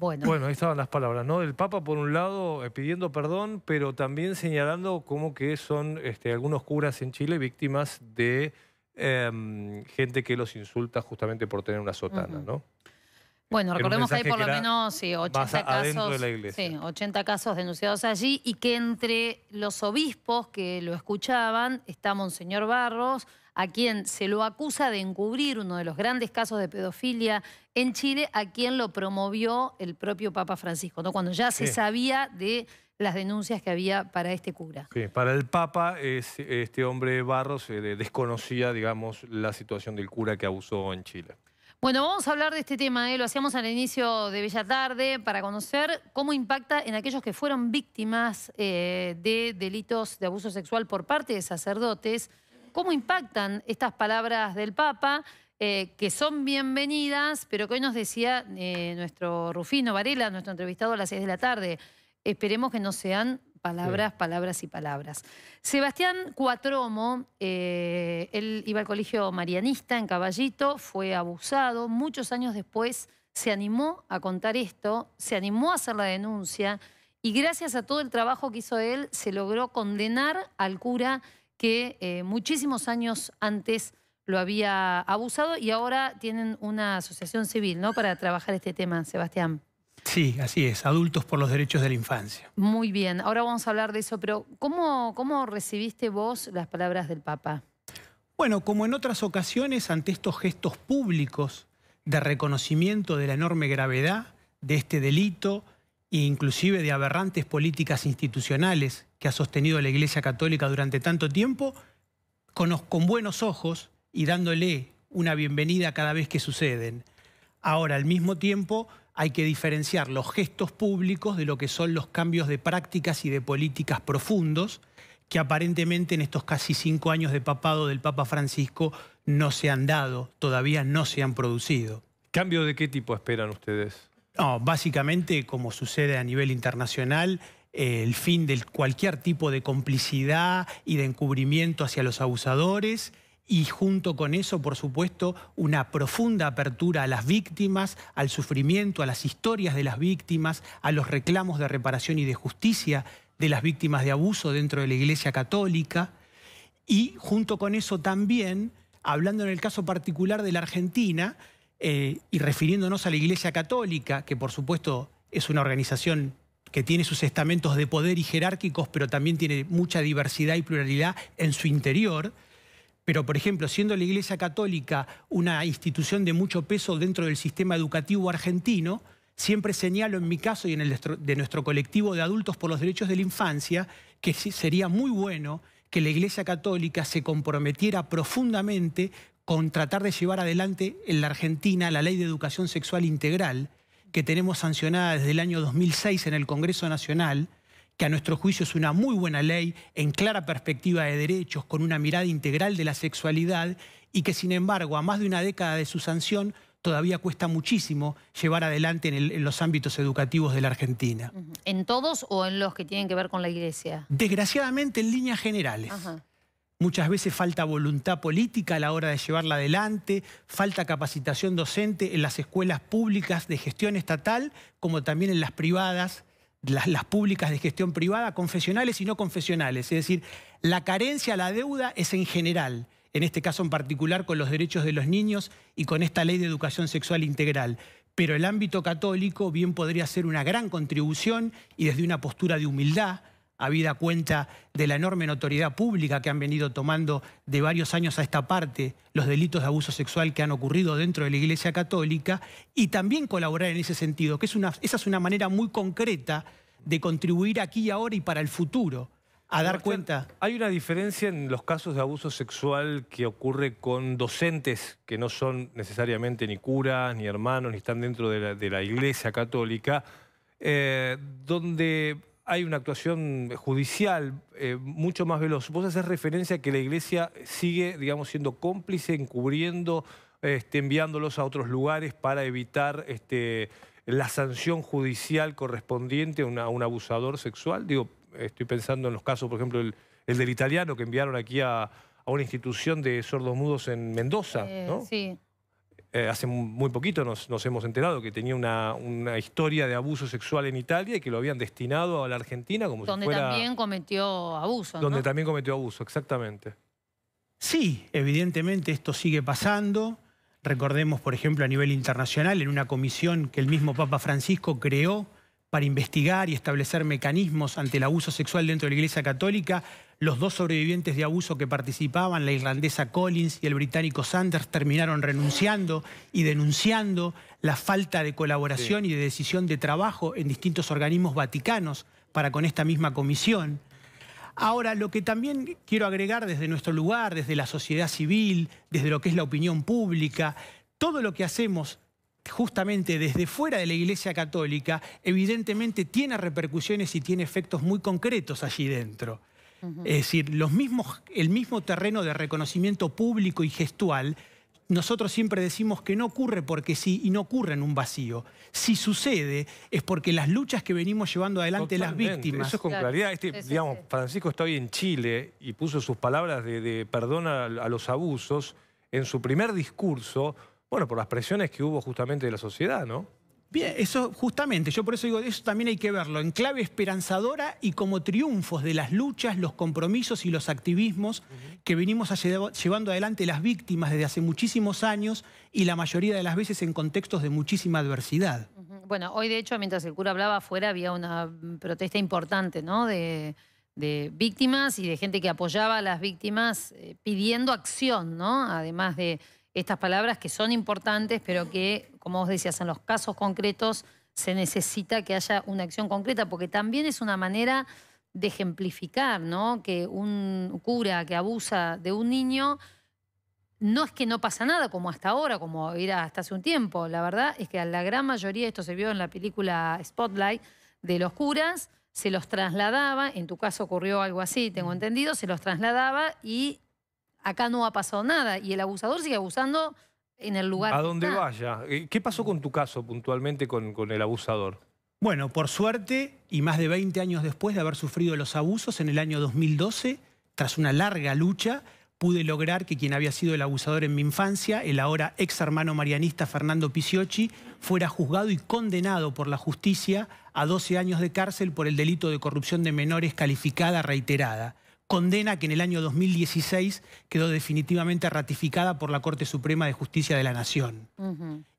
Bueno. ahí estaban las palabras, ¿no? Del Papa, por un lado, eh, pidiendo perdón, pero también señalando cómo que son este, algunos curas en Chile víctimas de em, gente que los insulta justamente por tener una sotana, ¿no? Bueno, recordemos que hay por lo menos 80 casos. denunciados allí y que entre los obispos que lo escuchaban está Monseñor Barros, a quien se lo acusa de encubrir uno de los grandes casos de pedofilia en Chile, a quien lo promovió el propio Papa Francisco, ¿no? Cuando ya se sabía de las denuncias que había para este cura. para el Papa, este hombre Barros eh, desconocía, digamos, la situación del cura que abusó en Chile. Bueno, vamos a hablar de este tema, ¿eh? lo hacíamos al inicio de Bella Tarde, para conocer cómo impacta en aquellos que fueron víctimas eh, de delitos de abuso sexual por parte de sacerdotes, cómo impactan estas palabras del Papa, eh, que son bienvenidas, pero que hoy nos decía nuestro Rufino Varela, nuestro entrevistado a las 6 de la tarde, esperemos que no sean Palabras, palabras y palabras. Sebastián Cuatromo, eh, él iba al colegio marianista en Caballito, fue abusado. Muchos años después se animó a contar esto, se animó a hacer la denuncia y gracias a todo el trabajo que hizo él se logró condenar al cura que eh, muchísimos años antes lo había abusado y ahora tienen una asociación civil ¿no? para trabajar este tema, Sebastián. Sí, así es, Adultos por los Derechos de la Infancia. Muy bien, ahora vamos a hablar de eso, pero ¿cómo, cómo recibiste vos las palabras del Papa? Bueno, como en otras ocasiones, ante estos gestos públicos de reconocimiento de la enorme gravedad de este delito e inclusive de aberrantes políticas institucionales que ha sostenido la Iglesia Católica durante tanto tiempo, con buenos ojos y dándole una bienvenida cada vez que suceden. Ahora, al mismo tiempo, hay que diferenciar los gestos públicos de lo que son los cambios de prácticas y de políticas profundos que aparentemente en estos casi cinco años de papado del Papa Francisco no se han dado, todavía no se han producido. ¿Cambio de qué tipo esperan ustedes? básicamente, como sucede a nivel internacional, el fin de cualquier tipo de complicidad y de encubrimiento hacia los abusadores, y junto con eso, por supuesto, una profunda apertura a las víctimas, al sufrimiento, a las historias de las víctimas, a los reclamos de reparación y de justicia de las víctimas de abuso dentro de la Iglesia Católica. Y junto con eso también, hablando en el caso particular de la Argentina eh, y refiriéndonos a la Iglesia Católica, que por supuesto es una organización que tiene sus estamentos de poder y jerárquicos, pero también tiene mucha diversidad y pluralidad en su interior, pero, por ejemplo, siendo la Iglesia Católica una institución de mucho peso dentro del sistema educativo argentino, siempre señalo en mi caso y en el de nuestro colectivo de adultos por los derechos de la infancia que sería muy bueno que la Iglesia Católica se comprometiera profundamente con tratar de llevar adelante en la Argentina la ley de educación sexual integral que tenemos sancionada desde el año 2006 en el Congreso Nacional, que a nuestro juicio es una muy buena ley, en clara perspectiva de derechos, con una mirada integral de la sexualidad, y que sin embargo, a más de una década de su sanción, todavía cuesta muchísimo llevar adelante en, los ámbitos educativos de la Argentina. ¿En todos o en los que tienen que ver con la iglesia? Desgraciadamente en líneas generales. Muchas veces falta voluntad política a la hora de llevarla adelante, falta capacitación docente en las escuelas públicas de gestión estatal como también en las privadas las, públicas de gestión privada, confesionales y no confesionales. Es decir, la carencia la deuda es en general, en este caso en particular con los derechos de los niños y con esta ley de educación sexual integral. Pero el ámbito católico bien podría ser una gran contribución y desde una postura de humildad habida cuenta de la enorme notoriedad pública que han venido tomando de varios años a esta parte los delitos de abuso sexual que han ocurrido dentro de la Iglesia Católica, y también colaborar en ese sentido, que es una, esa es una manera muy concreta de contribuir aquí y ahora y para el futuro a dar cuenta. Hay una diferencia en los casos de abuso sexual que ocurre con docentes que no son necesariamente ni curas, ni hermanos, ni están dentro de la, iglesia católica, eh, donde hay una actuación judicial eh, mucho más veloz. Vos haces referencia a que la Iglesia sigue, digamos, siendo cómplice, encubriendo, este, enviándolos a otros lugares para evitar este, la sanción judicial correspondiente a, un abusador sexual. Digo, estoy pensando en los casos, por ejemplo, el, del italiano que enviaron aquí a, una institución de sordos mudos en Mendoza, eh, ¿no? Sí. Eh, hace muy poquito nos, hemos enterado que tenía una, historia de abuso sexual en Italia y que lo habían destinado a la Argentina como donde si fuera... Donde también cometió abuso, Donde también cometió abuso, exactamente. Sí, evidentemente esto sigue pasando. Recordemos, por ejemplo, a nivel internacional, en una comisión que el mismo Papa Francisco creó para investigar y establecer mecanismos ante el abuso sexual dentro de la Iglesia Católica, los dos sobrevivientes de abuso que participaban, la irlandesa Collins y el británico Sanders, terminaron renunciando y denunciando la falta de colaboración y de decisión de trabajo en distintos organismos vaticanos para con esta misma comisión. Ahora, lo que también quiero agregar desde nuestro lugar, desde la sociedad civil, desde lo que es la opinión pública, todo lo que hacemos justamente desde fuera de la Iglesia Católica, evidentemente tiene repercusiones y tiene efectos muy concretos allí dentro. Es decir, los mismos, el mismo terreno de reconocimiento público y gestual, nosotros siempre decimos que no ocurre porque sí y no ocurre en un vacío. Si sucede es porque las luchas que venimos llevando adelante las víctimas. Eso es con claridad. Este, digamos, Francisco está hoy en Chile y puso sus palabras de, perdón a los abusos en su primer discurso, bueno, por las presiones que hubo justamente de la sociedad, ¿no? Bien, eso justamente, yo por eso digo, eso también hay que verlo en clave esperanzadora y como triunfos de las luchas, los compromisos y los activismos que venimos llevando adelante las víctimas desde hace muchísimos años y la mayoría de las veces en contextos de muchísima adversidad. Bueno, hoy de hecho, mientras el cura hablaba afuera, había una protesta importante, ¿no? De, víctimas y de gente que apoyaba a las víctimas eh, pidiendo acción, ¿no? Además de estas palabras que son importantes, pero que como vos decías, en los casos concretos se necesita que haya una acción concreta, porque también es una manera de ejemplificar, ¿no? Que un cura que abusa de un niño no es que no pasa nada como hasta ahora, como era hasta hace un tiempo. La verdad es que a la gran mayoría, esto se vio en la película Spotlight de los curas, se los trasladaba, en tu caso ocurrió algo así, tengo entendido, se los trasladaba y acá no ha pasado nada. Y el abusador sigue abusando el lugar. A donde ah. vaya. ¿Qué pasó con tu caso puntualmente con, el abusador? Bueno, por suerte, y más de 20 años después de haber sufrido los abusos, en el año 2012, tras una larga lucha, pude lograr que quien había sido el abusador en mi infancia, el ahora ex hermano marianista Fernando Piciochi, fuera juzgado y condenado por la justicia a 12 años de cárcel por el delito de corrupción de menores calificada reiterada condena que en el año 2016 quedó definitivamente ratificada por la Corte Suprema de Justicia de la Nación.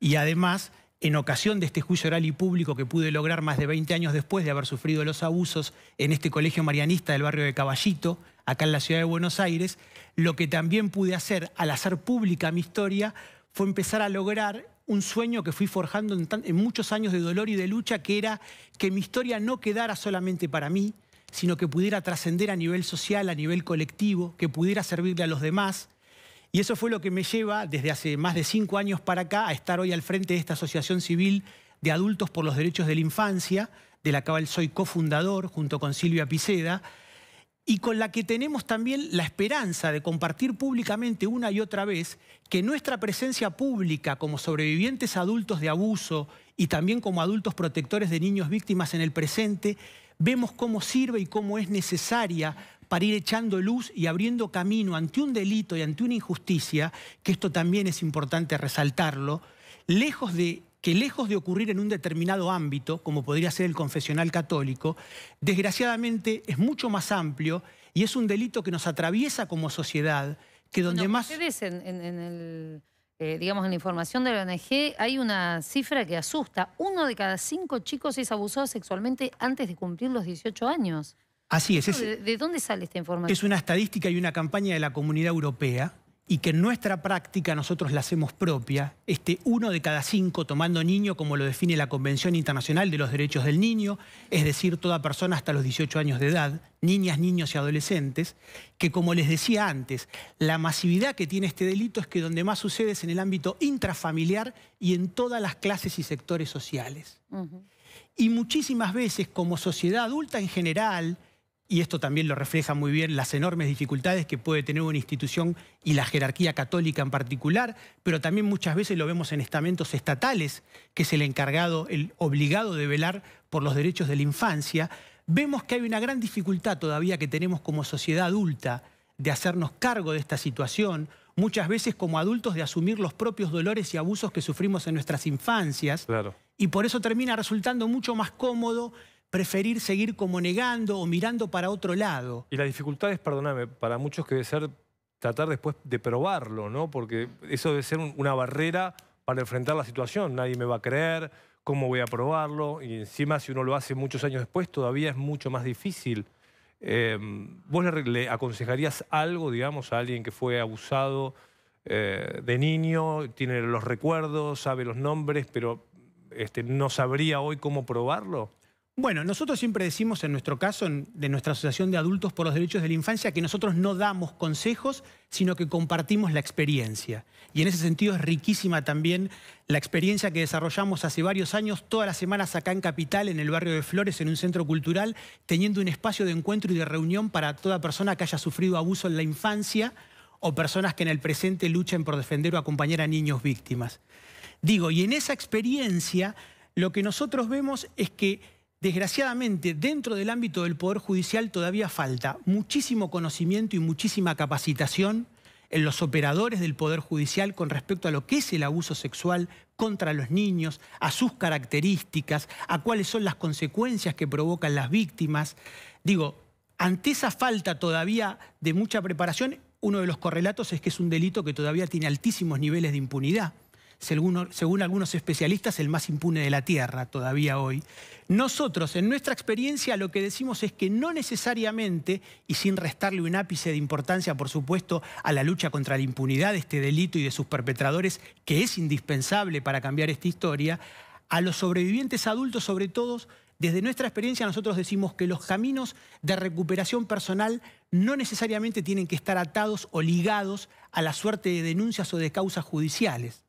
Y además, en ocasión de este juicio oral y público que pude lograr más de 20 años después de haber sufrido los abusos en este colegio marianista del barrio de Caballito, acá en la ciudad de Buenos Aires, lo que también pude hacer al hacer pública mi historia fue empezar a lograr un sueño que fui forjando en muchos años de dolor y de lucha, que era que mi historia no quedara solamente para mí, sino que pudiera trascender a nivel social, a nivel colectivo, que pudiera servirle a los demás. Y eso fue lo que me lleva desde hace más de cinco años para acá a estar hoy al frente de esta asociación civil de adultos por los derechos de la infancia, de la cual soy cofundador junto con Silvia Piceda, y con la que tenemos también la esperanza de compartir públicamente una y otra vez que nuestra presencia pública como sobrevivientes adultos de abuso y también como adultos protectores de niños víctimas en el presente vemos cómo sirve y cómo es necesaria para ir echando luz y abriendo camino ante un delito y ante una injusticia, que esto también es importante resaltarlo, lejos de que lejos de ocurrir en un determinado ámbito, como podría ser el confesional católico, desgraciadamente es mucho más amplio y es un delito que nos atraviesa como sociedad, que donde más... en, el eh, digamos, en la información de la ONG, hay una cifra que asusta. Uno de cada cinco chicos es abusado sexualmente antes de cumplir los 18 años. Así es. ¿De, dónde sale esta información? Es una estadística y una campaña de la Comunidad Europea y que en nuestra práctica nosotros la hacemos propia, este uno de cada cinco tomando niño, como lo define la Convención Internacional de los Derechos del Niño, es decir, toda persona hasta los 18 años de edad, niñas, niños y adolescentes, que como les decía antes, la masividad que tiene este delito es que donde más sucede es en el ámbito intrafamiliar y en todas las clases y sectores sociales. Y muchísimas veces como sociedad adulta en general, y esto también lo refleja muy bien las enormes dificultades que puede tener una institución y la jerarquía católica en particular, pero también muchas veces lo vemos en estamentos estatales, que es el encargado, el obligado de velar por los derechos de la infancia, vemos que hay una gran dificultad todavía que tenemos como sociedad adulta de hacernos cargo de esta situación, muchas veces como adultos de asumir los propios dolores y abusos que sufrimos en nuestras infancias, y por eso termina resultando mucho más cómodo preferir seguir como negando o mirando para otro lado. Y la dificultad es, perdóname, para muchos que debe ser tratar después de probarlo, ¿no? Porque eso debe ser una barrera para enfrentar la situación. Nadie me va a creer, ¿cómo voy a probarlo? Y encima, si uno lo hace muchos años después, todavía es mucho más difícil. Em, ¿Vos le, aconsejarías algo, digamos, a alguien que fue abusado eh, de niño, tiene los recuerdos, sabe los nombres, pero este, no sabría hoy cómo probarlo? Bueno, nosotros siempre decimos en nuestro caso, en, de nuestra Asociación de Adultos por los Derechos de la Infancia, que nosotros no damos consejos, sino que compartimos la experiencia. Y en ese sentido es riquísima también la experiencia que desarrollamos hace varios años, todas las semanas acá en Capital, en el barrio de Flores, en un centro cultural, teniendo un espacio de encuentro y de reunión para toda persona que haya sufrido abuso en la infancia o personas que en el presente luchen por defender o acompañar a niños víctimas. Digo, y en esa experiencia lo que nosotros vemos es que desgraciadamente, dentro del ámbito del Poder Judicial todavía falta muchísimo conocimiento y muchísima capacitación en los operadores del Poder Judicial con respecto a lo que es el abuso sexual contra los niños, a sus características, a cuáles son las consecuencias que provocan las víctimas. Digo, ante esa falta todavía de mucha preparación, uno de los correlatos es que es un delito que todavía tiene altísimos niveles de impunidad según, algunos especialistas, el más impune de la Tierra todavía hoy. Nosotros, en nuestra experiencia, lo que decimos es que no necesariamente, y sin restarle un ápice de importancia, por supuesto, a la lucha contra la impunidad de este delito y de sus perpetradores, que es indispensable para cambiar esta historia, a los sobrevivientes adultos, sobre todo, desde nuestra experiencia nosotros decimos que los caminos de recuperación personal no necesariamente tienen que estar atados o ligados a la suerte de denuncias o de causas judiciales.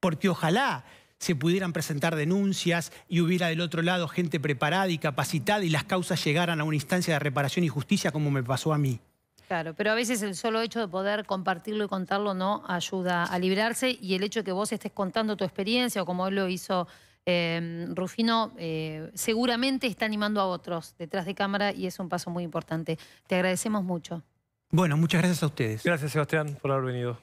Porque ojalá se pudieran presentar denuncias y hubiera del otro lado gente preparada y capacitada y las causas llegaran a una instancia de reparación y justicia como me pasó a mí. Claro, pero a veces el solo hecho de poder compartirlo y contarlo no ayuda a librarse y el hecho de que vos estés contando tu experiencia o como lo hizo eh, Rufino, eh, seguramente está animando a otros detrás de cámara y es un paso muy importante. Te agradecemos mucho. Bueno, muchas gracias a ustedes. Gracias Sebastián por haber venido.